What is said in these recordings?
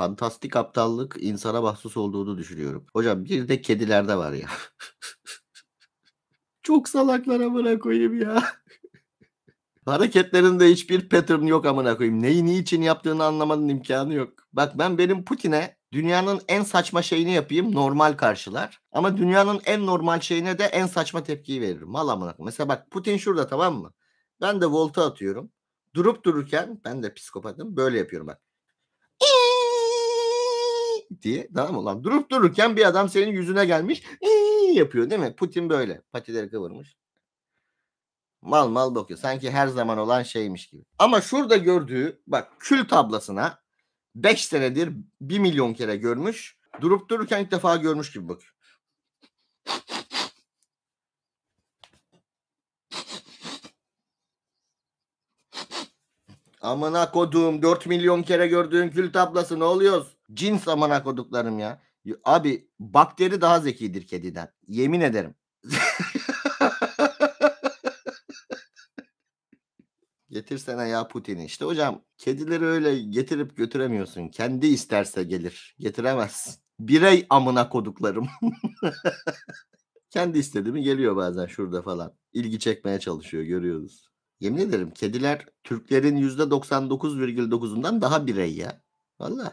fantastik aptallık insana mahsus olduğunu düşünüyorum. Hocam bir de kedilerde var ya. Çok salaklara amına koyayım ya. Hareketlerinde hiçbir pattern yok amına koyayım. Neyi niçin yaptığını anlamanın imkanı yok. Bak ben benim Putin'e dünyanın en saçma şeyini yapayım normal karşılar. Ama dünyanın en normal şeyine de en saçma tepkiyi veririm. Mal amına koyayım. Mesela bak Putin şurada tamam mı? Ben de volta atıyorum. Durup dururken ben de psikopatım böyle yapıyorum bak diye tamam mı lan? Durup dururken bir adam senin yüzüne gelmiş iyi yapıyor değil mi? Putin böyle patileri kıvırmış. Mal mal bakıyor. Sanki her zaman olan şeymiş gibi. Ama şurada gördüğü bak kül tablasına 5 senedir 1 milyon kere görmüş. Durup dururken ilk defa görmüş gibi bakıyor. Amına kodum 4 milyon kere gördüğün kül tablası ne oluyoruz? Cins amına koduklarım ya. Abi bakteri daha zekidir kediden. Yemin ederim. Getirsene ya Putin'i. İşte hocam kedileri öyle getirip götüremiyorsun. Kendi isterse gelir. getiremez. Birey amına koduklarım. Kendi istediğimi geliyor bazen şurada falan. İlgi çekmeye çalışıyor görüyoruz. Yemin ederim kediler Türklerin %99,9'undan daha birey ya. Vallahi.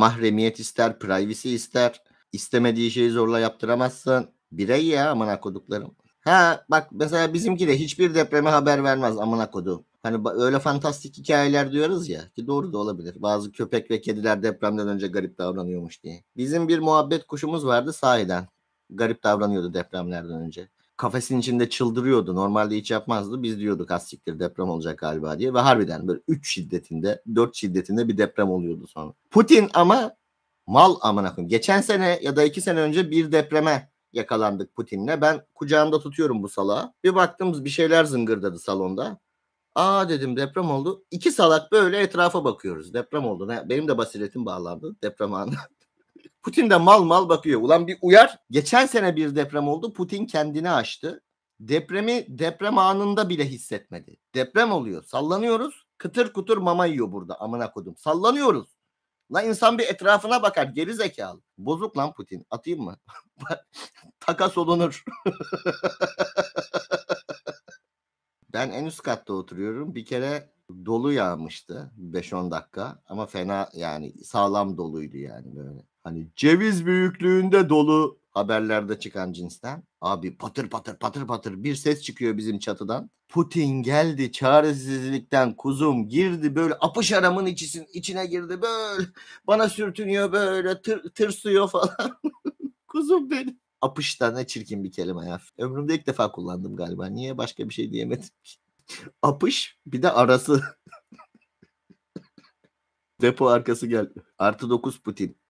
Mahremiyet ister, privacy ister. İstemediği şeyi zorla yaptıramazsın. Birey ya amına koduklarım. Ha bak mesela bizimki de hiçbir depreme haber vermez amına kodu. Hani öyle fantastik hikayeler diyoruz ya ki doğru da olabilir. Bazı köpek ve kediler depremden önce garip davranıyormuş diye. Bizim bir muhabbet kuşumuz vardı sahiden. Garip davranıyordu depremlerden önce kafesin içinde çıldırıyordu. Normalde hiç yapmazdı. Biz diyorduk az siktir deprem olacak galiba diye. Ve harbiden böyle 3 şiddetinde 4 şiddetinde bir deprem oluyordu sonra. Putin ama mal amına koyayım. Geçen sene ya da 2 sene önce bir depreme yakalandık Putin'le. Ben kucağımda tutuyorum bu salağı. Bir baktığımız bir şeyler zıngırdadı salonda. Aa dedim deprem oldu. İki salak böyle etrafa bakıyoruz. Deprem oldu. Benim de basiretim bağlandı deprem anında. Putin de mal mal bakıyor. Ulan bir uyar. Geçen sene bir deprem oldu. Putin kendini açtı. Depremi deprem anında bile hissetmedi. Deprem oluyor. Sallanıyoruz. Kıtır kutur mama yiyor burada amına kodum. Sallanıyoruz. La insan bir etrafına bakar geri zekalı. Bozuk lan Putin. Atayım mı? Takas olunur. ben en üst katta oturuyorum. Bir kere dolu yağmıştı 5-10 dakika ama fena yani sağlam doluydu yani böyle. Hani ceviz büyüklüğünde dolu haberlerde çıkan cinsten. Abi patır patır patır patır bir ses çıkıyor bizim çatıdan. Putin geldi çaresizlikten kuzum girdi böyle apış aramın içisin, içine girdi böyle bana sürtünüyor böyle tır, tırsıyor falan. kuzum benim. Apış ne çirkin bir kelime ya. Ömrümde ilk defa kullandım galiba. Niye başka bir şey diyemedim ki? Apış bir de arası. Depo arkası geldi Artı 9 Putin.